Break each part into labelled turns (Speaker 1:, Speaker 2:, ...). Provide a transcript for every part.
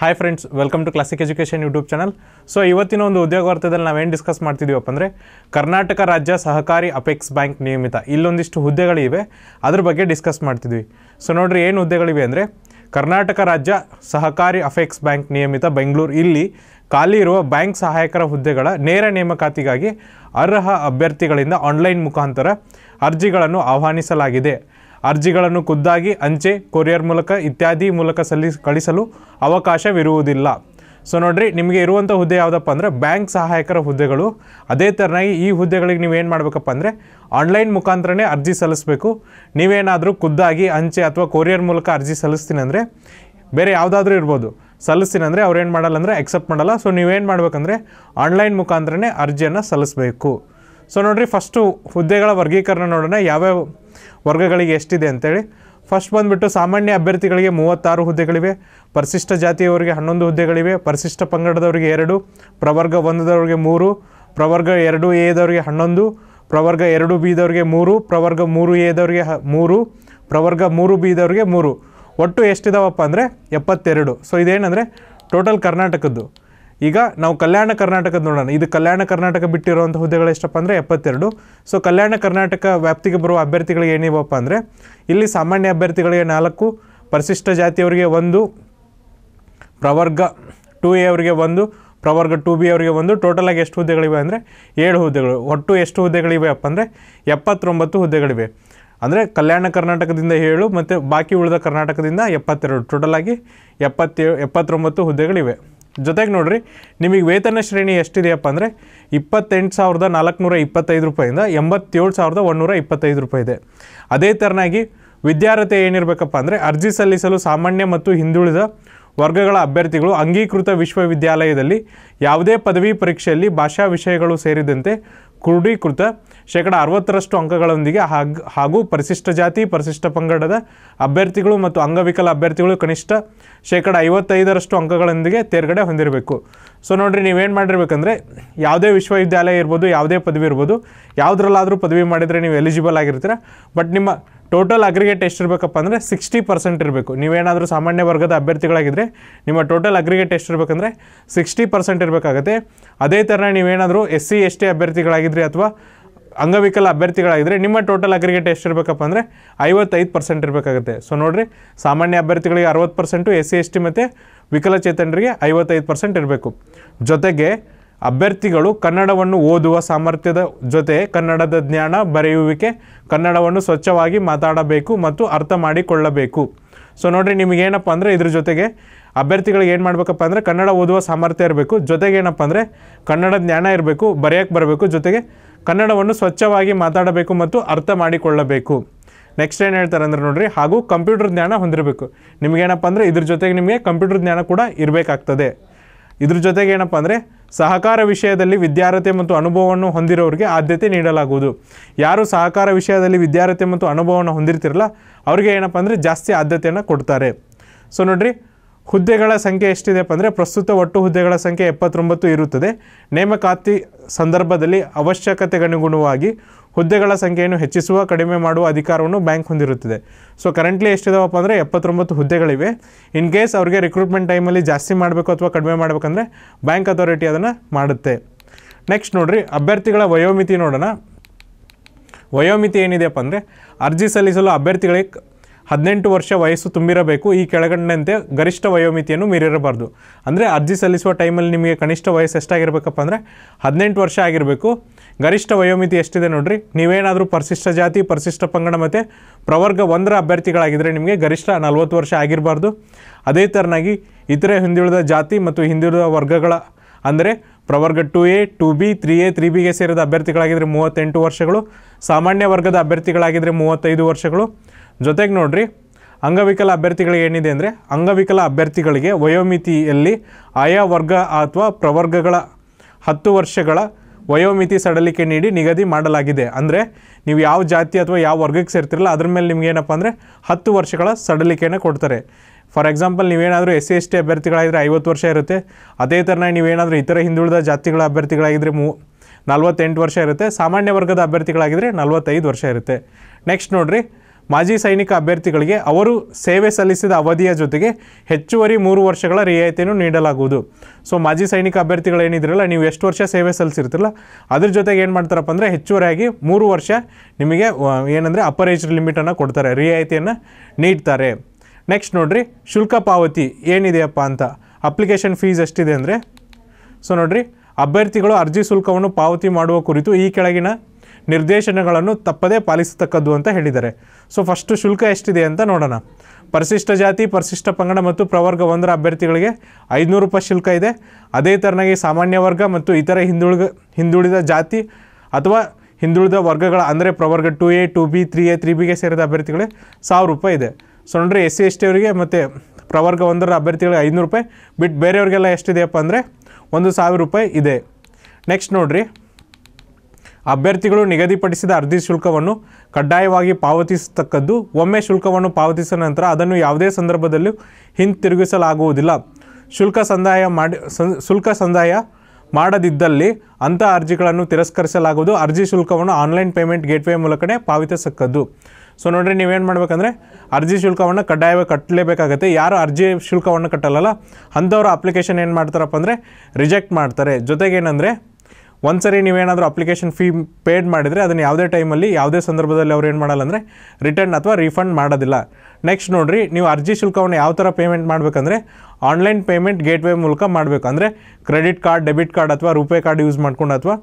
Speaker 1: hi friends welcome to classic education YouTube channel so ಇವತ್ತಿನ ಒಂದು ಉದ್ಯೋಗ ವಾರ್ತೆದಲ್ಲಿ ನಾವೇನು ಡಿಸ್ಕಸ್ ಮಾಡ್ತಿದ್ದೀವಪ್ಪ ಅಂದರೆ ಕರ್ನಾಟಕ ರಾಜ್ಯ ಸಹಕಾರಿ ಅಪೆಕ್ಸ್ ಬ್ಯಾಂಕ್ ನಿಯಮಿತ ಇಲ್ಲೊಂದಿಷ್ಟು ಹುದ್ದೆಗಳಿವೆ ಅದ್ರ ಬಗ್ಗೆ ಡಿಸ್ಕಸ್ ಮಾಡ್ತಿದ್ವಿ ಸೊ ನೋಡಿರಿ ಏನು ಹುದ್ದೆಗಳಿವೆ ಅಂದರೆ ಕರ್ನಾಟಕ ರಾಜ್ಯ ಸಹಕಾರಿ ಅಫೆಕ್ಸ್ ಬ್ಯಾಂಕ್ ನಿಯಮಿತ ಬೆಂಗಳೂರು ಇಲ್ಲಿ ಖಾಲಿ ಇರುವ ಬ್ಯಾಂಕ್ ಸಹಾಯಕರ ಹುದ್ದೆಗಳ ನೇರ ನೇಮಕಾತಿಗಾಗಿ ಅರ್ಹ ಅಭ್ಯರ್ಥಿಗಳಿಂದ ಆನ್ಲೈನ್ ಮುಖಾಂತರ ಅರ್ಜಿಗಳನ್ನು ಆಹ್ವಾನಿಸಲಾಗಿದೆ ಅರ್ಜಿಗಳನ್ನು ಖುದ್ದಾಗಿ ಅಂಚೆ ಕೊರಿಯರ್ ಮೂಲಕ ಇತ್ಯಾದಿ ಮೂಲಕ ಸಲ್ಲಿಸ್ ಕಳಿಸಲು ಅವಕಾಶವಿರುವುದಿಲ್ಲ ಸೊ ನೋಡಿರಿ ನಿಮಗೆ ಇರುವಂಥ ಹುದ್ದೆ ಯಾವುದಪ್ಪ ಅಂದರೆ ಬ್ಯಾಂಕ್ ಸಹಾಯಕರ ಹುದ್ದೆಗಳು ಅದೇ ಥರನಾಗಿ ಈ ಹುದ್ದೆಗಳಿಗೆ ನೀವೇನು ಮಾಡಬೇಕಪ್ಪ ಅಂದರೆ ಆನ್ಲೈನ್ ಮುಖಾಂತರನೇ ಅರ್ಜಿ ಸಲ್ಲಿಸಬೇಕು ನೀವೇನಾದರೂ ಖುದ್ದಾಗಿ ಅಂಚೆ ಅಥವಾ ಕೊರಿಯರ್ ಮೂಲಕ ಅರ್ಜಿ ಸಲ್ಲಿಸ್ತೀನಿ ಅಂದರೆ ಬೇರೆ ಯಾವುದಾದ್ರೂ ಇರ್ಬೋದು ಸಲ್ಲಿಸ್ತೀನಿ ಅಂದರೆ ಅವ್ರೇನು ಮಾಡಲ್ಲ ಅಂದರೆ ಎಕ್ಸೆಪ್ಟ್ ಮಾಡಲ್ಲ ಸೊ ನೀವೇನು ಮಾಡಬೇಕಂದ್ರೆ ಆನ್ಲೈನ್ ಮುಖಾಂತರನೇ ಅರ್ಜಿಯನ್ನು ಸಲ್ಲಿಸಬೇಕು ಸೊ ನೋಡಿರಿ ಫಸ್ಟು ಹುದ್ದೆಗಳ ವರ್ಗೀಕರಣ ನೋಡೋಣ ಯಾವ್ಯಾವ ವರ್ಗಗಳಿಗೆ ಎಷ್ಟಿದೆ ಅಂತೇಳಿ ಫಸ್ಟ್ ಬಂದುಬಿಟ್ಟು ಸಾಮಾನ್ಯ ಅಭ್ಯರ್ಥಿಗಳಿಗೆ ಮೂವತ್ತಾರು ಹುದ್ದೆಗಳಿವೆ ಪರಿಶಿಷ್ಟ ಜಾತಿಯವರಿಗೆ ಹನ್ನೊಂದು ಹುದ್ದೆಗಳಿವೆ ಪರಿಶಿಷ್ಟ ಪಂಗಡದವರಿಗೆ ಎರಡು ಪ್ರವರ್ಗ ಒಂದದವರಿಗೆ ಮೂರು ಪ್ರವರ್ಗ ಎರಡು ಎದವರಿಗೆ ಹನ್ನೊಂದು ಪ್ರವರ್ಗ ಎರಡು ಬಿದವರಿಗೆ ಮೂರು ಪ್ರವರ್ಗ ಮೂರು ಎದವರಿಗೆ ಹ ಮೂರು ಪ್ರವರ್ಗ ಮೂರು ಬಿದವರಿಗೆ ಮೂರು ಒಟ್ಟು ಎಷ್ಟಿದಾವಪ್ಪ ಅಂದರೆ ಎಪ್ಪತ್ತೆರಡು ಸೊ ಇದೇನಂದರೆ ಟೋಟಲ್ ಕರ್ನಾಟಕದ್ದು ಈಗ ನಾವು ಕಲ್ಯಾಣ ಕರ್ನಾಟಕದ ನೋಡೋಣ ಇದು ಕಲ್ಯಾಣ ಕರ್ನಾಟಕ ಬಿಟ್ಟಿರುವಂಥ ಹುದ್ದೆಗಳು ಎಷ್ಟಪ್ಪ ಅಂದರೆ ಎಪ್ಪತ್ತೆರಡು ಸೊ ಕಲ್ಯಾಣ ಕರ್ನಾಟಕ ವ್ಯಾಪ್ತಿಗೆ ಬರುವ ಅಭ್ಯರ್ಥಿಗಳಿಗೆ ಏನಿವಪ್ಪ ಅಂದರೆ ಇಲ್ಲಿ ಸಾಮಾನ್ಯ ಅಭ್ಯರ್ಥಿಗಳಿಗೆ ನಾಲ್ಕು ಪರಿಶಿಷ್ಟ ಜಾತಿಯವರಿಗೆ ಒಂದು ಪ್ರವರ್ಗ ಟು ಎ ಅವರಿಗೆ ಒಂದು ಪ್ರವರ್ಗ ಟು ಬಿ ಅವರಿಗೆ ಒಂದು ಟೋಟಲಾಗಿ ಎಷ್ಟು ಹುದ್ದೆಗಳಿವೆ ಅಂದರೆ ಏಳು ಹುದ್ದೆಗಳು ಒಟ್ಟು ಎಷ್ಟು ಹುದ್ದೆಗಳಿವೆ ಅಪ್ಪ ಅಂದರೆ ಎಪ್ಪತ್ತೊಂಬತ್ತು ಹುದ್ದೆಗಳಿವೆ ಅಂದರೆ ಕಲ್ಯಾಣ ಕರ್ನಾಟಕದಿಂದ ಏಳು ಮತ್ತು ಬಾಕಿ ಉಳಿದ ಕರ್ನಾಟಕದಿಂದ ಎಪ್ಪತ್ತೆರಡು ಟೋಟಲಾಗಿ ಎಪ್ಪತ್ತೇಳು ಎಪ್ಪತ್ತೊಂಬತ್ತು ಹುದ್ದೆಗಳಿವೆ ಜೊತೆಗೆ ನೋಡಿರಿ ನಿಮಗೆ ವೇತನ ಶ್ರೇಣಿ ಎಷ್ಟಿದೆಯಪ್ಪ ಅಂದರೆ ಇಪ್ಪತ್ತೆಂಟು ಸಾವಿರದ ನಾಲ್ಕುನೂರ ಇಪ್ಪತ್ತೈದು ರೂಪಾಯಿಂದ ಎಂಬತ್ತೇಳು ಸಾವಿರದ ಒಂದುನೂರ ಇಪ್ಪತ್ತೈದು ರೂಪಾಯಿ ಇದೆ ಅದೇ ಥರನಾಗಿ ವಿದ್ಯಾರ್ಹತೆ ಏನಿರಬೇಕಪ್ಪ ಅಂದರೆ ಅರ್ಜಿ ಸಲ್ಲಿಸಲು ಸಾಮಾನ್ಯ ಮತ್ತು ಹಿಂದುಳಿದ ವರ್ಗಗಳ ಅಭ್ಯರ್ಥಿಗಳು ಅಂಗೀಕೃತ ವಿಶ್ವವಿದ್ಯಾಲಯದಲ್ಲಿ ಯಾವುದೇ ಪದವಿ ಪರೀಕ್ಷೆಯಲ್ಲಿ ಭಾಷಾ ವಿಷಯಗಳು ಸೇರಿದಂತೆ ಕ್ರೋಢೀಕೃತ ಶೇಕಡ ಅರವತ್ತರಷ್ಟು ಅಂಕಗಳೊಂದಿಗೆ ಹಾಗೂ ಪರಿಶಿಷ್ಟ ಜಾತಿ ಪರಿಶಿಷ್ಟ ಪಂಗಡದ ಅಭ್ಯರ್ಥಿಗಳು ಮತ್ತು ಅಂಗವಿಕಲ ಅಭ್ಯರ್ಥಿಗಳು ಕನಿಷ್ಠ ಶೇಕಡ ಐವತ್ತೈದರಷ್ಟು ಅಂಕಗಳೊಂದಿಗೆ ತೇರ್ಗಡೆ ಹೊಂದಿರಬೇಕು ಸೊ ನೋಡಿರಿ ನೀವೇನು ಮಾಡಿರ್ಬೇಕಂದ್ರೆ ಯಾವುದೇ ವಿಶ್ವವಿದ್ಯಾಲಯ ಇರ್ಬೋದು ಯಾವುದೇ ಪದವಿ ಇರ್ಬೋದು ಯಾವುದ್ರಲ್ಲಾದರೂ ಪದವಿ ಮಾಡಿದರೆ ನೀವು ಎಲಿಜಿಬಲ್ ಆಗಿರ್ತೀರ ಬಟ್ ನಿಮ್ಮ ಟೋಟಲ್ ಅಗ್ರಿಗೇಟ್ ಎಷ್ಟಿರಬೇಕಪ್ಪ ಅಂದರೆ ಸಿಕ್ಸ್ಟಿ ಪರ್ಸೆಂಟ್ ಇರಬೇಕು ನೀವೇನಾದರೂ ಸಾಮಾನ್ಯ ವರ್ಗದ ಅಭ್ಯರ್ಥಿಗಳಾಗಿದ್ದರೆ ನಿಮ್ಮ ಟೋಟಲ್ ಅಗ್ರಿಗೇಟ್ ಎಷ್ಟಿರಬೇಕಂದ್ರೆ ಸಿಕ್ಸ್ಟಿ ಪರ್ಸೆಂಟ್ ಇರಬೇಕಾಗತ್ತೆ ಅದೇ ಥರ ನೀವೇನಾದರೂ ಎಸ್ ಸಿ ಎಸ್ ಟಿ ಅಭ್ಯರ್ಥಿಗಳಾಗಿದ್ದರೆ ಅಥವಾ ಅಂಗವಿಕಲ ಅಭ್ಯರ್ಥಿಗಳಾಗಿದ್ದರೆ ನಿಮ್ಮ ಟೋಟಲ್ ಅಗ್ರಿಗೇಟ್ ಎಷ್ಟಿರಬೇಕಪ್ಪ ಅಂದರೆ ಐವತ್ತೈದು ಪರ್ಸೆಂಟ್ ಇರಬೇಕಾಗುತ್ತೆ ಸೊ ನೋಡಿರಿ ಸಾಮಾನ್ಯ ಅಭ್ಯರ್ಥಿಗಳಿಗೆ ಅರವತ್ತು percent S C S T ಮತ್ತು ವಿಕಲಚೇತನರಿಗೆ ಐವತ್ತೈದು ಪರ್ಸೆಂಟ್ ಇರಬೇಕು ಜೊತೆಗೆ ಅಭ್ಯರ್ಥಿಗಳು ಕನ್ನಡವನ್ನು ಓದುವ ಸಾಮರ್ಥ್ಯದ ಜೊತೆ ಕನ್ನಡದ ಜ್ಞಾನ ಬರೆಯುವಿಕೆ ಕನ್ನಡವನ್ನು ಸ್ವಚ್ಛವಾಗಿ ಮಾತಾಡಬೇಕು ಮತ್ತು ಅರ್ಥ ಮಾಡಿಕೊಳ್ಳಬೇಕು ಸೊ ನೋಡಿರಿ ನಿಮಗೇನಪ್ಪ ಅಂದರೆ ಇದ್ರ ಜೊತೆಗೆ ಅಭ್ಯರ್ಥಿಗಳಿಗೆ ಏನು ಮಾಡಬೇಕಪ್ಪ ಅಂದರೆ ಕನ್ನಡ ಓದುವ ಸಾಮರ್ಥ್ಯ ಇರಬೇಕು ಜೊತೆಗೆ ಏನಪ್ಪ ಅಂದರೆ ಕನ್ನಡ ಜ್ಞಾನ ಇರಬೇಕು ಬರೆಯೋಕ್ಕೆ ಬರಬೇಕು ಜೊತೆಗೆ ಕನ್ನಡವನ್ನು ಸ್ವಚ್ಛವಾಗಿ ಮಾತಾಡಬೇಕು ಮತ್ತು ಅರ್ಥ ಮಾಡಿಕೊಳ್ಳಬೇಕು ನೆಕ್ಸ್ಟ್ ಏನು ಹೇಳ್ತಾರೆ ಅಂದ್ರೆ ನೋಡಿರಿ ಹಾಗೂ ಕಂಪ್ಯೂಟರ್ ಜ್ಞಾನ ಹೊಂದಿರಬೇಕು ನಿಮಗೇನಪ್ಪ ಅಂದರೆ ಇದ್ರ ಜೊತೆಗೆ ನಿಮಗೆ ಕಂಪ್ಯೂಟರ್ ಜ್ಞಾನ ಕೂಡ ಇರಬೇಕಾಗ್ತದೆ ಇದ್ರ ಜೊತೆಗೆ ಏನಪ್ಪ ಅಂದರೆ ಸಹಕಾರ ವಿಷಯದಲ್ಲಿ ವಿದ್ಯಾರ್ಹತೆ ಮತ್ತು ಅನುಭವವನ್ನು ಹೊಂದಿರೋರಿಗೆ ಆದ್ಯತೆ ನೀಡಲಾಗುವುದು ಯಾರು ಸಹಕಾರ ವಿಷಯದಲ್ಲಿ ವಿದ್ಯಾರ್ಥಿ ಮತ್ತು ಅನುಭವವನ್ನು ಹೊಂದಿರ್ತಿರಲ್ಲ ಅವ್ರಿಗೆ ಏನಪ್ಪ ಅಂದರೆ ಜಾಸ್ತಿ ಆದ್ಯತೆಯನ್ನು ಕೊಡ್ತಾರೆ ಸೊ ನೋಡಿರಿ ಹುದ್ದೆಗಳ ಸಂಖ್ಯೆ ಎಷ್ಟಿದೆಪ್ಪ ಅಂದರೆ ಪ್ರಸ್ತುತ ಒಟ್ಟು ಹುದ್ದೆಗಳ ಸಂಖ್ಯೆ ಎಪ್ಪತ್ತೊಂಬತ್ತು ಇರುತ್ತದೆ ನೇಮಕಾತಿ ಸಂದರ್ಭದಲ್ಲಿ ಅವಶ್ಯಕತೆಗನುಗುಣವಾಗಿ ಹುದ್ದೆಗಳ ಸಂಖ್ಯೆಯನ್ನು ಹೆಚ್ಚಿಸುವ ಕಡಿಮೆ ಮಾಡುವ ಅಧಿಕಾರವನ್ನು ಬ್ಯಾಂಕ್ ಹೊಂದಿರುತ್ತದೆ ಸೊ ಕರೆಂಟ್ಲಿ ಎಷ್ಟಿದಾವಪ್ಪ ಅಂದರೆ ಎಪ್ಪತ್ತೊಂಬತ್ತು ಹುದ್ದೆಗಳಿವೆ ಇನ್ ಕೇಸ್ ಅವರಿಗೆ ರಿಕ್ರೂಟ್ಮೆಂಟ್ ಟೈಮಲ್ಲಿ ಜಾಸ್ತಿ ಮಾಡಬೇಕು ಅಥವಾ ಕಡಿಮೆ ಮಾಡಬೇಕಂದ್ರೆ ಬ್ಯಾಂಕ್ ಅಥಾರಿಟಿ ಅದನ್ನು ಮಾಡುತ್ತೆ ನೆಕ್ಸ್ಟ್ ನೋಡಿರಿ ಅಭ್ಯರ್ಥಿಗಳ ವಯೋಮಿತಿ ನೋಡೋಣ ವಯೋಮಿತಿ ಏನಿದೆಯಪ್ಪ ಅಂದರೆ ಅರ್ಜಿ ಸಲ್ಲಿಸಲು ಅಭ್ಯರ್ಥಿಗಳಿಗೆ ಹದಿನೆಂಟು ವರ್ಷ ವಯಸ್ಸು ತುಂಬಿರಬೇಕು ಈ ಕೆಳಗಂಡಂತೆ ಗರಿಷ್ಠ ವಯೋಮಿತಿಯನ್ನು ಮೀರಿರಬಾರ್ದು ಅಂದರೆ ಅರ್ಜಿ ಸಲ್ಲಿಸುವ ಟೈಮಲ್ಲಿ ನಿಮಗೆ ಕನಿಷ್ಠ ವಯಸ್ಸು ಎಷ್ಟಾಗಿರಬೇಕಪ್ಪ ಅಂದರೆ ಹದಿನೆಂಟು ವರ್ಷ ಆಗಿರಬೇಕು ಗರಿಷ್ಠ ವಯೋಮಿತಿ ಎಷ್ಟಿದೆ ನೋಡಿರಿ ನೀವೇನಾದರೂ ಪರಿಶಿಷ್ಟ ಜಾತಿ ಪರಿಶಿಷ್ಟ ಪಂಗಡ ಮತ್ತು ಪ್ರವರ್ಗ ಒಂದರ ಅಭ್ಯರ್ಥಿಗಳಾಗಿದ್ದರೆ ನಿಮಗೆ ಗರಿಷ್ಠ ನಲವತ್ತು ವರ್ಷ ಆಗಿರಬಾರ್ದು ಅದೇ ಥರನಾಗಿ ಇತರೆ ಹಿಂದುಳಿದ ಜಾತಿ ಮತ್ತು ಹಿಂದುಳಿದ ವರ್ಗಗಳ ಅಂದರೆ ಪ್ರವರ್ಗ two A two B three A three ಬಿಗೆ ಸೇರಿದ ಅಭ್ಯರ್ಥಿಗಳಾಗಿದ್ದರೆ ಮೂವತ್ತೆಂಟು ವರ್ಷಗಳು ಸಾಮಾನ್ಯ ವರ್ಗದ ಅಭ್ಯರ್ಥಿಗಳಾಗಿದ್ದರೆ ಮೂವತ್ತೈದು ವರ್ಷಗಳು ಜೊತೆಗೆ ನೋಡಿರಿ ಅಂಗವಿಕಲ ಅಭ್ಯರ್ಥಿಗಳಿಗೆ ಏನಿದೆ ಅಂದರೆ ಅಂಗವಿಕಲ ಅಭ್ಯರ್ಥಿಗಳಿಗೆ ವಯೋಮಿತಿಯಲ್ಲಿ ಆಯಾ ವರ್ಗ ಅಥವಾ ಪ್ರವರ್ಗಗಳ ಹತ್ತು ವರ್ಷಗಳ ವಯೋಮಿತಿ ಸಡಲಿಕೆ ನೀಡಿ ನಿಗದಿ ಮಾಡಲಾಗಿದೆ ಅಂದರೆ ನೀವು ಯಾವ ಜಾತಿ ಅಥವಾ ಯಾವ ವರ್ಗಕ್ಕೆ ಸೇರ್ತಿರಲ್ಲ ಅದ್ರ ಮೇಲೆ ನಿಮ್ಗೆ ಏನಪ್ಪ ಅಂದರೆ ಹತ್ತು ವರ್ಷಗಳ ಸಡಲಿಕೆಯನ್ನು ಕೊಡ್ತಾರೆ ಫಾರ್ ಎಕ್ಸಾಂಪಲ್ ನೀವೇನಾದರೂ ಎಸ್ ಸಿ ಎಸ್ ಟಿ ಅಭ್ಯರ್ಥಿಗಳಾಗಿದ್ದರೆ ಐವತ್ತು ವರ್ಷ ಇರುತ್ತೆ ಅದೇ ಥರನಾಗಿ ನೀವೇನಾದರೂ ಇತರ ಹಿಂದುಳಿದ ಜಾತಿಗಳ ಅಭ್ಯರ್ಥಿಗಳಾಗಿದ್ದರೆ ಮೂ ನಲ್ವತ್ತೆಂಟು ವರ್ಷ ಇರುತ್ತೆ ಸಾಮಾನ್ಯ ವರ್ಗದ ಅಭ್ಯರ್ಥಿಗಳಾಗಿದ್ದರೆ ನಲ್ವತ್ತೈದು ವರ್ಷ ಇರುತ್ತೆ ನೆಕ್ಸ್ಟ್ ನೋಡಿರಿ ಮಾಜಿ ಸೈನಿಕ ಅಭ್ಯರ್ಥಿಗಳಿಗೆ ಅವರು ಸೇವೆ ಸಲ್ಲಿಸಿದ ಅವಧಿಯ ಜೊತೆಗೆ ಹೆಚ್ಚುವರಿ ಮೂರು ವರ್ಷಗಳ ರಿಯಾಯಿತಿಯನ್ನು ನೀಡಲಾಗುವುದು ಸೊ ಮಾಜಿ ಸೈನಿಕ ಏನಿದ್ರಲ್ಲ ನೀವು ಎಷ್ಟು ವರ್ಷ ಸೇವೆ ಸಲ್ಲಿಸಿರ್ತಿರಲ್ಲ ಅದ್ರ ಜೊತೆಗೆ ಏನು ಮಾಡ್ತಾರಪ್ಪ ಅಂದರೆ ಹೆಚ್ಚುವರಿಯಾಗಿ ಮೂರು ವರ್ಷ ನಿಮಗೆ ಏನಂದರೆ ಅಪರ್ ಏಜ್ ಲಿಮಿಟನ್ನು ಕೊಡ್ತಾರೆ ರಿಯಾಯಿತಿಯನ್ನು ನೀಡ್ತಾರೆ ನೆಕ್ಸ್ಟ್ ನೋಡಿರಿ ಶುಲ್ಕ ಪಾವತಿ ಏನಿದೆಯಪ್ಪ ಅಂತ ಅಪ್ಲಿಕೇಶನ್ ಫೀಸ್ ಎಷ್ಟಿದೆ ಅಂದರೆ ಸೊ ನೋಡಿರಿ ಅಭ್ಯರ್ಥಿಗಳು ಅರ್ಜಿ ಶುಲ್ಕವನ್ನು ಪಾವತಿ ಮಾಡುವ ಕುರಿತು ಈ ಕೆಳಗಿನ ನಿರ್ದೇಶನಗಳನ್ನು ತಪ್ಪದೇ ಪಾಲಿಸತಕ್ಕದ್ದು ಅಂತ ಹೇಳಿದ್ದಾರೆ ಸೊ ಫಸ್ಟು ಶುಲ್ಕ ಎಷ್ಟಿದೆ ಅಂತ ನೋಡೋಣ ಪರಿಶಿಷ್ಟ ಜಾತಿ ಪರಿಶಿಷ್ಟ ಪಂಗಡ ಮತ್ತು ಪ್ರವರ್ಗ ಒಂದರ ಅಭ್ಯರ್ಥಿಗಳಿಗೆ ಐದುನೂರು ರೂಪಾಯಿ ಶುಲ್ಕ ಇದೆ ಅದೇ ಥರನಾಗಿ ಸಾಮಾನ್ಯ ವರ್ಗ ಮತ್ತು ಇತರ ಹಿಂದುಳಿದ ಹಿಂದುಳಿದ ಜಾತಿ ಅಥವಾ ಹಿಂದುಳಿದ ವರ್ಗಗಳ ಅಂದರೆ ಪ್ರವರ್ಗ two A two B three A three ಬಿಗೆ ಸೇರಿದ ಅಭ್ಯರ್ಥಿಗಳಿಗೆ ಸಾವಿರ ರೂಪಾಯಿ ಇದೆ ಸೊ ನೋಡ್ರಿ ಎಸ್ ಸಿ ಎಸ್ ಟಿ ಅವರಿಗೆ ಮತ್ತು ಪ್ರವರ್ಗ ಒಂದರ ಅಭ್ಯರ್ಥಿಗಳಿಗೆ ಐನೂರು ರೂಪಾಯಿ ಬಿಟ್ಟು ಬೇರೆಯವ್ರಿಗೆಲ್ಲ ಎಷ್ಟಿದೆಯಪ್ಪ ಅಂದರೆ ಒಂದು ಸಾವಿರ ರೂಪಾಯಿ ಇದೆ ನೆಕ್ಸ್ಟ್ ನೋಡಿರಿ ಅಭ್ಯರ್ಥಿಗಳು ನಿಗದಿಪಡಿಸಿದ ಅರ್ಜಿ ಶುಲ್ಕವನ್ನು ಕಡ್ಡಾಯವಾಗಿ ಪಾವತಿಸತಕ್ಕದ್ದು ಒಮ್ಮೆ ಶುಲ್ಕವನ್ನು ಪಾವತಿಸಿದ ನಂತರ ಅದನ್ನು ಯಾವುದೇ ಸಂದರ್ಭದಲ್ಲೂ ಹಿಂತಿರುಗಿಸಲಾಗುವುದಿಲ್ಲ ಶುಲ್ಕ ಸಂದಾಯ ಮಾಡಿ ಶುಲ್ಕ ಸಂದಾಯ ಮಾಡದಿದ್ದಲ್ಲಿ ಅಂಥ ಅರ್ಜಿಗಳನ್ನು ತಿರಸ್ಕರಿಸಲಾಗುವುದು ಅರ್ಜಿ ಶುಲ್ಕವನ್ನು ಆನ್ಲೈನ್ ಪೇಮೆಂಟ್ ಗೇಟ್ವೇ ಮೂಲಕನೇ ಪಾವತಿಸಕ್ಕದ್ದು ಸೊ ನೋಡ್ರಿ ನೀವೇನು ಮಾಡಬೇಕಂದ್ರೆ ಅರ್ಜಿ ಶುಲ್ಕವನ್ನು ಕಡ್ಡಾಯವಾಗಿ ಕಟ್ಟಲೇಬೇಕಾಗತ್ತೆ ಯಾರು ಅರ್ಜಿ ಶುಲ್ಕವನ್ನು ಕಟ್ಟಲ್ಲ ಅಂಥವ್ರು ಅಪ್ಲಿಕೇಶನ್ ಏನು ಮಾಡ್ತಾರಪ್ಪ ಅಂದರೆ ರಿಜೆಕ್ಟ್ ಮಾಡ್ತಾರೆ ಜೊತೆಗೇನೆಂದರೆ ಒಂದ್ಸರಿ ನೀವೇನಾದರೂ ಅಪ್ಲಿಕೇಶನ್ ಫೀ ಪೇಡ್ ಮಾಡಿದರೆ ಅದನ್ನು ಯಾವುದೇ ಟೈಮಲ್ಲಿ ಯಾವುದೇ ಸಂದರ್ಭದಲ್ಲಿ ಅವ್ರು ಏನು ಮಾಡಲ್ಲ ಅಂದರೆ ರಿಟರ್ನ್ ಅಥವಾ ರೀಫಂಡ್ ಮಾಡೋದಿಲ್ಲ ನೆಕ್ಸ್ಟ್ ನೋಡಿರಿ ನೀವು ಅರ್ಜಿ ಶುಲ್ಕವನ್ನು ಯಾವ ಥರ ಪೇಮೆಂಟ್ ಮಾಡಬೇಕಂದ್ರೆ ಆನ್ಲೈನ್ ಪೇಮೆಂಟ್ ಗೇಟ್ ವೇ ಮೂಲಕ ಮಾಡಬೇಕು ಕ್ರೆಡಿಟ್ ಕಾರ್ಡ್ ಡೆಬಿಟ್ ಕಾರ್ಡ್ ಅಥವಾ ರೂಪೇ ಕಾರ್ಡ್ ಯೂಸ್ ಮಾಡ್ಕೊಂಡು ಅಥವಾ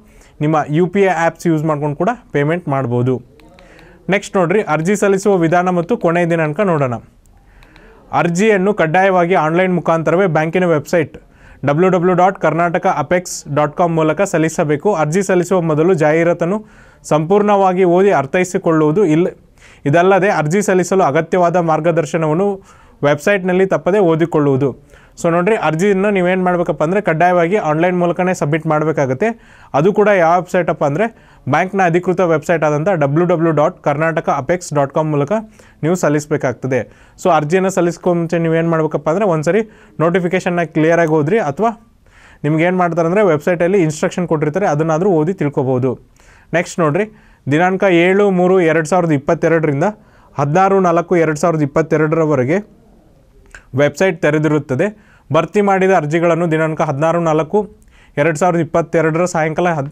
Speaker 1: ನಿಮ್ಮ U P I apps use ಮಾಡ್ಕೊಂಡು ಕೂಡ ಪೇಮೆಂಟ್ ಮಾಡ್ಬೋದು ನೆಕ್ಸ್ಟ್ ನೋಡಿರಿ ಅರ್ಜಿ ಸಲ್ಲಿಸುವ ವಿಧಾನ ಮತ್ತು ಕೊನೆಯ ದಿನಾಂಕ ನೋಡೋಣ ಅರ್ಜಿಯನ್ನು ಕಡ್ಡಾಯವಾಗಿ ಆನ್ಲೈನ್ ಮುಖಾಂತರವೇ ಬ್ಯಾಂಕಿನ website W W dot Karnataka apex dot com ಮೂಲಕ ಸಲ್ಲಿಸಬೇಕು ಅರ್ಜಿ ಸಲ್ಲಿಸುವ ಮೊದಲು ಜಾಹೀರಾತನ್ನು ಸಂಪೂರ್ಣವಾಗಿ ಓದಿ ಅರ್ಥೈಸಿಕೊಳ್ಳುವುದು ಇಲ್ಲ ಇದಲ್ಲದೆ ಅರ್ಜಿ ಸಲ್ಲಿಸಲು ಅಗತ್ಯವಾದ ಮಾರ್ಗದರ್ಶನವನ್ನು ವೆಬ್ಸೈಟ್ನಲ್ಲಿ ತಪ್ಪದೇ ಓದಿಕೊಳ್ಳುವುದು ಸೊ ನೋಡಿರಿ ಅರ್ಜಿಯನ್ನು ನೀವೇನು ಮಾಡಬೇಕಪ್ಪ ಅಂದರೆ ಕಡ್ಡಾಯವಾಗಿ ಆನ್ಲೈನ್ ಮೂಲಕನೇ ಸಬ್ಮಿಟ್ ಮಾಡಬೇಕಾಗತ್ತೆ ಅದು ಕೂಡ ಯಾವ ವೆಬ್ಸೈಟಪ್ಪ ಅಂದರೆ ಬ್ಯಾಂಕ್ನ ಅಧಿಕೃತ ವೆಬ್ಸೈಟ್ ಆದಂಥ W W dot Karnataka apex dot com ಮೂಲಕ ನೀವು ಸಲ್ಲಿಸಬೇಕಾಗ್ತದೆ ಸೊ ಅರ್ಜಿಯನ್ನು ಸಲ್ಲಿಸ್ಕೊ ಮುಂಚೆ ನೀವು ಏನು ಮಾಡಬೇಕಪ್ಪ ಅಂದರೆ ಒಂದು ಸರಿ ನೋಟಿಫಿಕೇಷನ್ನ ಕ್ಲಿಯರಾಗಿ ಹೋದ್ರಿ ಅಥವಾ ನಿಮ್ಗೆ ಏನು ಮಾಡ್ತಾರೆ ಅಂದರೆ ವೆಬ್ಸೈಟಲ್ಲಿ ಇನ್ಸ್ಟ್ರಕ್ಷನ್ ಕೊಟ್ಟಿರ್ತಾರೆ ಅದನ್ನಾದರೂ ಓದಿ ತಿಳ್ಕೊಬೋದು ನೆಕ್ಸ್ಟ್ ನೋಡಿರಿ ದಿನಾಂಕ ಏಳು ಮೂರು ಎರಡು ಸಾವಿರದ ಇಪ್ಪತ್ತೆರಡರಿಂದ ಹದಿನಾರು ನಾಲ್ಕು ಎರಡು ಸಾವಿರದ ಇಪ್ಪತ್ತೆರಡರವರೆಗೆ ವೆಬ್ಸೈಟ್ ತೆರೆದಿರುತ್ತದೆ ಭರ್ತಿ ಮಾಡಿದ ಅರ್ಜಿಗಳನ್ನು ದಿನಾಂಕ ಹದಿನಾರು ನಾಲ್ಕು ಎರಡು ಸಾವಿರದ ಇಪ್ಪತ್ತೆರಡರ ಸಾಯಂಕಾಲ ಹದ್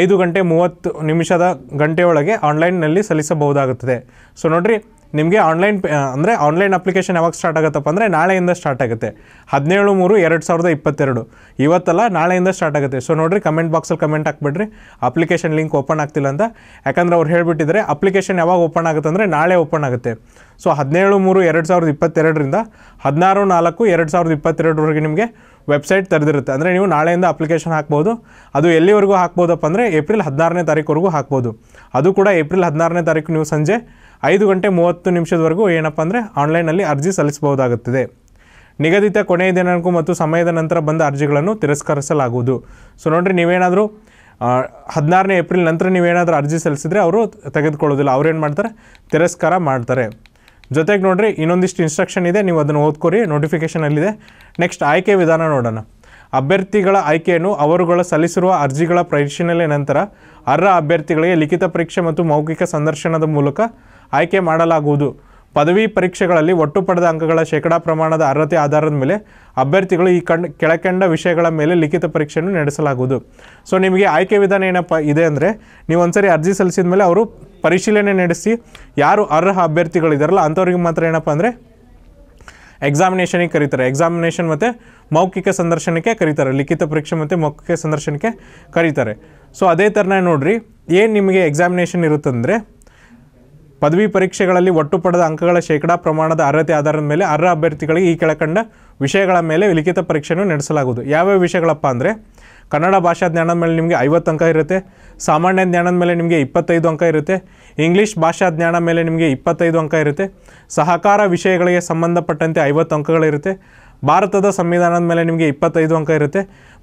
Speaker 1: ಐದು ಗಂಟೆ ಮೂವತ್ತು ನಿಮಿಷದ ಗಂಟೆಯೊಳಗೆ ಆನ್ಲೈನ್ನಲ್ಲಿ ಸಲ್ಲಿಸಬಹುದಾಗುತ್ತದೆ ಸೊ ನೋಡಿರಿ ನಿಮಗೆ ಆನ್ಲೈನ್ ಪೇ ಅಂದರೆ ಆನ್ಲೈನ್ ಅಪ್ಲಿಕೇಶನ್ ಯಾವಾಗ ಸ್ಟಾರ್ಟ್ ಆಗುತ್ತಪ್ಪ ಅಂದರೆ ನಾಳೆಯಿಂದ ಸ್ಟಾರ್ಟ್ ಆಗುತ್ತೆ ಹದಿನೇಳು ಮೂರು ಎರಡು ಸಾವಿರದ ಇಪ್ಪತ್ತೆರಡು ಇವತ್ತಲ್ಲ ನಾಳೆಯಿಂದ ಸ್ಟಾರ್ಟ್ ಆಗುತ್ತೆ ಸೊ ನೋಡಿರಿ ಕಮೆಂಟ್ ಬಾಕ್ಸಲ್ಲಿ ಕಮೆಂಟ್ ಹಾಕ್ಬಿಡ್ರಿ ಅಪ್ಲಿಕೇಶನ್ ಲಿಂಕ್ ಓಪನ್ ಆಗ್ತಿಲ್ಲ ಅಂತ ಯಾಕಂದರೆ ಅವ್ರು ಹೇಳಿಬಿಟ್ಟಿದ್ದಾರೆ ಅಪ್ಲಿಕೇಶನ್ ಯಾವಾಗ ಓಪನ್ ಆಗುತ್ತೆ ಅಂದರೆ ನಾಳೆ ಓಪನ್ ಆಗುತ್ತೆ ಸೊ ಹದಿನೇಳು ಮೂರು ಎರಡು ಸಾವಿರದ ಇಪ್ಪತ್ತೆರಡರಿಂದ ಹದಿನಾರು ನಾಲ್ಕು ಎರಡು ಸಾವಿರದ ಇಪ್ಪತ್ತೆರಡರವರೆಗೆ ನಿಮಗೆ ವೆಬ್ಸೈಟ್ ತೆರೆದಿರುತ್ತೆ ಅಂದರೆ ನೀವು ನಾಳೆಯಿಂದ ಅಪ್ಲಿಕೇಶನ್ ಹಾಕ್ಬೋದು ಅದು ಎಲ್ಲಿವರೆಗೂ ಹಾಕ್ಬೋದಪ್ಪ ಅಂದರೆ ಏಪ್ರಿಲ್ ಹದಿನಾರನೇ ತಾರೀಕುವರೆಗೂ ಹಾಕ್ಬೋದು ಅದು ಕೂಡ ಏಪ್ರಿಲ್ ಹದಿನಾರನೇ ತಾರೀಕು ನೀವು ಸಂಜೆ ಐದು ಗಂಟೆ ಮೂವತ್ತು ನಿಮಿಷದವರೆಗೂ ಏನಪ್ಪ ಅಂದರೆ ಆನ್ಲೈನಲ್ಲಿ ಅರ್ಜಿ ಸಲ್ಲಿಸಬಹುದಾಗುತ್ತದೆ ನಿಗದಿತ ಕೊನೆಯ ದಿನಾಂಕ ಮತ್ತು ಸಮಯದ ನಂತರ ಬಂದ ಅರ್ಜಿಗಳನ್ನು ತಿರಸ್ಕರಿಸಲಾಗುವುದು ಸೊ ನೋಡಿರಿ ನೀವೇನಾದರೂ ಹದಿನಾರನೇ ಏಪ್ರಿಲ್ ನಂತರ ನೀವೇನಾದರೂ ಅರ್ಜಿ ಸಲ್ಲಿಸಿದರೆ ಅವರು ತೆಗೆದುಕೊಳ್ಳೋದಿಲ್ಲ ಅವ್ರೇನು ಮಾಡ್ತಾರೆ ತಿರಸ್ಕಾರ ಮಾಡ್ತಾರೆ ಜೊತೆಗೆ ನೋಡಿರಿ ಇನ್ನೊಂದಿಷ್ಟು ಇನ್ಸ್ಟ್ರಕ್ಷನ್ ಇದೆ ನೀವು ಅದನ್ನು ಓದ್ಕೊರಿ ನೋಟಿಫಿಕೇಷನಲ್ಲಿದೆ ನೆಕ್ಸ್ಟ್ ಆಯ್ಕೆ ವಿಧಾನ ನೋಡೋಣ ಅಭ್ಯರ್ಥಿಗಳ ಆಯ್ಕೆಯನ್ನು ಅವರುಗಳ ಸಲ್ಲಿಸಿರುವ ಅರ್ಜಿಗಳ ಪರಿಶೀಲನೆ ನಂತರ ಅರ್ಹ ಅಭ್ಯರ್ಥಿಗಳಿಗೆ ಲಿಖಿತ ಪರೀಕ್ಷೆ ಮತ್ತು ಮೌಖಿಕ ಸಂದರ್ಶನದ ಮೂಲಕ ಆಯ್ಕೆ ಮಾಡಲಾಗುವುದು ಪದವಿ ಪರೀಕ್ಷೆಗಳಲ್ಲಿ ಒಟ್ಟು ಪಡೆದ ಅಂಕಗಳ ಶೇಕಡಾ ಪ್ರಮಾಣದ ಅರ್ಹತೆ ಆಧಾರದ ಮೇಲೆ ಅಭ್ಯರ್ಥಿಗಳು ಈ ಕಂಡ ಕೆಳಕಂಡ ವಿಷಯಗಳ ಮೇಲೆ ಲಿಖಿತ ಪರೀಕ್ಷೆಯನ್ನು ನಡೆಸಲಾಗುವುದು ಸೊ ನಿಮಗೆ ಆಯ್ಕೆ ವಿಧಾನ ಏನಪ್ಪ ಇದೆ ಅಂದರೆ ನೀವು ಒಂದ್ಸರಿ ಅರ್ಜಿ ಸಲ್ಲಿಸಿದ ಮೇಲೆ ಅವರು ಪರಿಶೀಲನೆ ನಡೆಸಿ ಯಾರು ಅರ್ಹ ಅಭ್ಯರ್ಥಿಗಳಿದಾರಲ್ಲ ಅಂಥವ್ರಿಗೆ ಮಾತ್ರ ಏನಪ್ಪ ಅಂದರೆ ಎಕ್ಸಾಮಿನೇಷನಿಗೆ ಕರೀತಾರೆ ಎಕ್ಸಾಮಿನೇಷನ್ ಮತ್ತು ಮೌಖಿಕ ಸಂದರ್ಶನಕ್ಕೆ ಕರೀತಾರೆ ಲಿಖಿತ ಪರೀಕ್ಷೆ ಮತ್ತು ಮೌಖಿಕ ಸಂದರ್ಶನಕ್ಕೆ ಕರೀತಾರೆ ಸೊ ಅದೇ ಥರನೇ ನೋಡಿರಿ ಏನು ನಿಮಗೆ ಎಕ್ಸಾಮಿನೇಷನ್ ಇರುತ್ತಂದರೆ ಪದವಿ ಪರೀಕ್ಷೆಗಳಲ್ಲಿ ಒಟ್ಟು ಪಡೆದ ಅಂಕಗಳ ಶೇಕಡಾ ಪ್ರಮಾಣದ ಅರ್ಹತೆ ಆಧಾರದ ಮೇಲೆ ಅರ್ಹ ಅಭ್ಯರ್ಥಿಗಳಿಗೆ ಈ ಕೆಳಕಂಡ ವಿಷಯಗಳ ಮೇಲೆ ಲಿಖಿತ ಪರೀಕ್ಷೆಯನ್ನು ನಡೆಸಲಾಗುವುದು ಯಾವ್ಯಾವ ವಿಷಯಗಳಪ್ಪ ಅಂದರೆ ಕನ್ನಡ ಭಾಷಾ ಜ್ಞಾನದ ಮೇಲೆ ನಿಮಗೆ ಐವತ್ತು ಅಂಕ ಇರುತ್ತೆ ಸಾಮಾನ್ಯ ಜ್ಞಾನದ ಮೇಲೆ ನಿಮಗೆ ಇಪ್ಪತ್ತೈದು ಅಂಕ ಇರುತ್ತೆ ಇಂಗ್ಲೀಷ್ ಭಾಷಾ ಜ್ಞಾನ ಮೇಲೆ ನಿಮಗೆ ಇಪ್ಪತ್ತೈದು ಅಂಕ ಇರುತ್ತೆ ಸಹಕಾರ ವಿಷಯಗಳಿಗೆ ಸಂಬಂಧಪಟ್ಟಂತೆ ಐವತ್ತು ಅಂಕಗಳಿರುತ್ತೆ ಭಾರತದ ಸಂವಿಧಾನದ ಮೇಲೆ ನಿಮಗೆ ಇಪ್ಪತ್ತೈದು ಅಂಕ ಇರುತ್ತೆ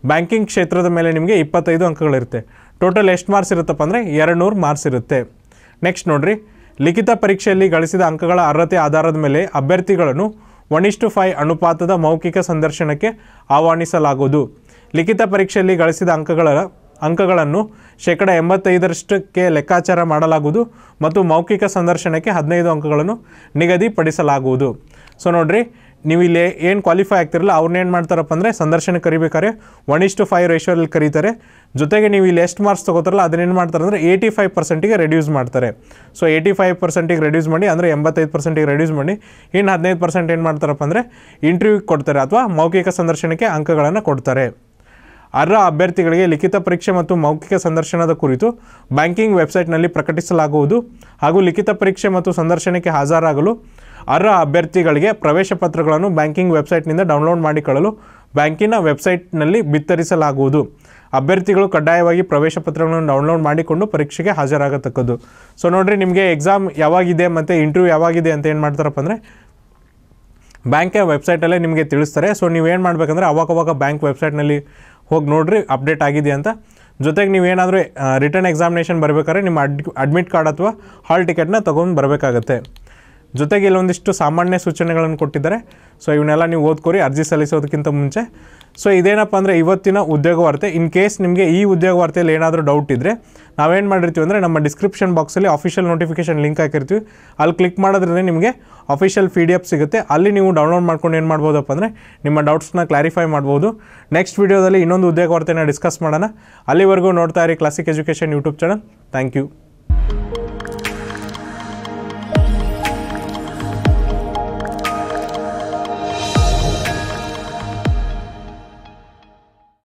Speaker 1: ಬ್ಯಾಂಕಿಂಗ್ ಕ್ಷೇತ್ರದ ಮೇಲೆ ನಿಮಗೆ ಇಪ್ಪತ್ತೈದು ಅಂಕಗಳಿರುತ್ತೆ ಟೋಟಲ್ ಎಷ್ಟು ಮಾರ್ಕ್ಸ್ ಇರುತ್ತಪ್ಪ ಅಂದರೆ ನೂರು ಮಾರ್ಕ್ಸ್ ಇರುತ್ತೆ ನೆಕ್ಸ್ಟ್ ನೋಡಿರಿ ಲಿಖಿತ ಪರೀಕ್ಷೆಯಲ್ಲಿ ಗಳಿಸಿದ ಅಂಕಗಳ ಅರ್ಹತೆ ಆಧಾರದ ಮೇಲೆ ಅಭ್ಯರ್ಥಿಗಳನ್ನು ಒನ್ ಇಷ್ಟು ಫೈವ್ ಅನುಪಾತದ ಮೌಖಿಕ ಸಂದರ್ಶನಕ್ಕೆ ಆಹ್ವಾನಿಸಲಾಗುವುದು ಲಿಖಿತ ಪರೀಕ್ಷೆಯಲ್ಲಿ ಗಳಿಸಿದ ಅಂಕಗಳ ಅಂಕಗಳನ್ನು ಶೇಕಡ ಎಂಬತ್ತೈದರಷ್ಟಕ್ಕೆ ಲೆಕ್ಕಾಚಾರ ಮಾಡಲಾಗುವುದು ಮತ್ತು ಮೌಖಿಕ ಸಂದರ್ಶನಕ್ಕೆ ಹದಿನೈದು ಅಂಕಗಳನ್ನು ನಿಗದಿಪಡಿಸಲಾಗುವುದು ಸೊ ನೋಡಿರಿ ನೀವು ಇಲ್ಲಿ ಏನು ಕ್ವಾಲಿಫೈ ಆಗ್ತಿರಲ್ಲ ಅವ್ರನ್ನೇನು ಮಾಡ್ತಾರಪ್ಪ ಅಂದರೆ ಸಂದರ್ಶನ ಕರಿಬೇಕಾದ್ರೆ ಒನ್ ಇಷ್ಟು ಫೈವ್ ರೇಷೋಲ್ಲಿ ಕರೀತಾರೆ ಜೊತೆಗೆ ನೀವು ಇಲ್ಲಿ ಎಷ್ಟು ಮಾರ್ಕ್ಸ್ ತೊಗೋತಾರಲ್ಲ ಅದನ್ನೇನು ಮಾಡ್ತಾರೆ ಅಂದರೆ ಏಯ್ಟಿ ಫೈವ್ ಪರ್ಸೆಂಟಿಗೆ ರೆಡ್ಯೂಸ್ ಮಾಡ್ತಾರೆ ಸೊ ಏಯ್ಟಿ ಫೈವ್ ಪರ್ಸೆಂಟಿಗೆ ರೆಡ್ಯೂಸ್ ಮಾಡಿ ಅಂದರೆ ಎಂಬತ್ತೈದು ಪರ್ಸೆಂಟಿಗೆ ರೆಡ್ಯೂಸ್ ಮಾಡಿ ಇನ್ನು ಹದಿನೈದು ಪರ್ಸೆಂಟ್ ಏನು ಮಾಡ್ತಾರಪ್ಪ ಅಂದರೆ ಇಂಟರ್ವ್ಯೂ ಕೊಡ್ತಾರೆ ಅಥವಾ ಮೌಖಿಕ ಸಂದರ್ಶನಕ್ಕೆ ಅಂಕಗಳನ್ನು ಕೊಡ್ತಾರೆ ಅರ್ಹ ಅಭ್ಯರ್ಥಿಗಳಿಗೆ ಲಿಖಿತ ಪರೀಕ್ಷೆ ಮತ್ತು ಮೌಖಿಕ ಸಂದರ್ಶನದ ಕುರಿತು ಬ್ಯಾಂಕಿಂಗ್ ವೆಬ್ಸೈಟ್ನಲ್ಲಿ ಪ್ರಕಟಿಸಲಾಗುವುದು ಹಾಗೂ ಲಿಖಿತ ಪರೀಕ್ಷೆ ಮತ್ತು ಸಂದರ್ಶನಕ್ಕೆ ಹಾಜರಾಗಲು ಅರ್ಹ ಅಭ್ಯರ್ಥಿಗಳಿಗೆ ಪ್ರವೇಶ ಪತ್ರಗಳನ್ನು ಬ್ಯಾಂಕಿಂಗ್ ವೆಬ್ಸೈಟ್ನಿಂದ ಡೌನ್ಲೋಡ್ ಮಾಡಿಕೊಳ್ಳಲು ಬ್ಯಾಂಕಿನ ವೆಬ್ಸೈಟ್ನಲ್ಲಿ ಬಿತ್ತರಿಸಲಾಗುವುದು ಅಭ್ಯರ್ಥಿಗಳು ಕಡ್ಡಾಯವಾಗಿ ಪ್ರವೇಶ ಪತ್ರಗಳನ್ನು ಡೌನ್ಲೋಡ್ ಮಾಡಿಕೊಂಡು ಪರೀಕ್ಷೆಗೆ ಹಾಜರಾಗತಕ್ಕದ್ದು ಸೊ ನೋಡಿರಿ ನಿಮಗೆ ಎಕ್ಸಾಮ್ ಯಾವಾಗಿದೆ ಮತ್ತು ಇಂಟರ್ವ್ಯೂ ಯಾವಾಗಿದೆ ಅಂತ ಏನು ಮಾಡ್ತಾರಪ್ಪ ಅಂದರೆ ಬ್ಯಾಂಕ್ ವೆಬ್ಸೈಟಲ್ಲೇ ನಿಮಗೆ ತಿಳಿಸ್ತಾರೆ ಸೊ ನೀವೇನು ಮಾಡಬೇಕಂದ್ರೆ ಅವಾಗವಾಗ ಬ್ಯಾಂಕ್ ವೆಬ್ಸೈಟ್ನಲ್ಲಿ ಹೋಗಿ ನೋಡ್ರಿ ಅಪ್ಡೇಟ್ ಆಗಿದೆ ಅಂತ ಜೊತೆಗೆ ನೀವೇನಾದರೂ ರಿಟರ್ನ್ ಎಕ್ಸಾಮಿನೇಷನ್ ಬರಬೇಕಾದ್ರೆ ನಿಮ್ಮ ಅಡ್ ಅಡ್ಮಿಟ್ ಕಾರ್ಡ್ ಅಥವಾ ಹಾಲ್ ಟಿಕೆಟ್ನ ತೊಗೊಂಡು ಬರಬೇಕಾಗತ್ತೆ ಜೊತೆಗೆ ಇಲ್ಲೊಂದಿಷ್ಟು ಸಾಮಾನ್ಯ ಸೂಚನೆಗಳನ್ನು ಕೊಟ್ಟಿದ್ದಾರೆ ಸೊ ಇವನ್ನೆಲ್ಲ ನೀವು ಓದ್ಕೊರಿ ಅರ್ಜಿ ಸಲ್ಲಿಸೋದಕ್ಕಿಂತ ಮುಂಚೆ ಸೊ ಇದೇನಪ್ಪ ಅಂದರೆ ಇವತ್ತಿನ ಉದ್ಯೋಗ ವಾರ್ತೆ ಇನ್ ಕೇಸ್ ನಿಮಗೆ ಈ ಉದ್ಯೋಗ ವಾರ್ತೆಯಲ್ಲಿ ಏನಾದರೂ ಡೌಟ್ ಇದ್ದರೆ ನಾವೇನು ಮಾಡಿರ್ತೀವಿ ಅಂದರೆ ನಮ್ಮ ಡಿಸ್ಕ್ರಿಪ್ಷನ್ ಬಾಕ್ಸಲ್ಲಿ ಅಫಿಷಿಯಲ್ ನೋಟಿಫಿಕೇಶನ್ ಲಿಂಕ್ ಹಾಕಿರ್ತೀವಿ ಅಲ್ಲಿ ಕ್ಲಿಕ್ ಮಾಡೋದ್ರಿಂದ ನಿಮಗೆ ಅಫಿಷಿಯಲ್ ಪಿ ಡಿ ಎಫ್ ಸಿಗುತ್ತೆ ಅಲ್ಲಿ ನೀವು ಡೌನ್ಲೋಡ್ ಮಾಡ್ಕೊಂಡು ಏನು ಮಾಡ್ಬೋದಪ್ಪ ಅಂದರೆ ನಿಮ್ಮ ಡೌಟ್ಸ್ನ ಕ್ಲಾರಿಫೈ ಮಾಡ್ಬೋದು ನೆಕ್ಸ್ಟ್ ವೀಡಿಯೋದಲ್ಲಿ ಇನ್ನೊಂದು ಉದ್ಯೋಗ ವಾರ್ತೆನ ಡಿಸ್ಕಸ್ ಮಾಡೋಣ ಅಲ್ಲಿವರೆಗೂ ನೋಡ್ತಾ ಇರಿ classic education YouTube channel thank you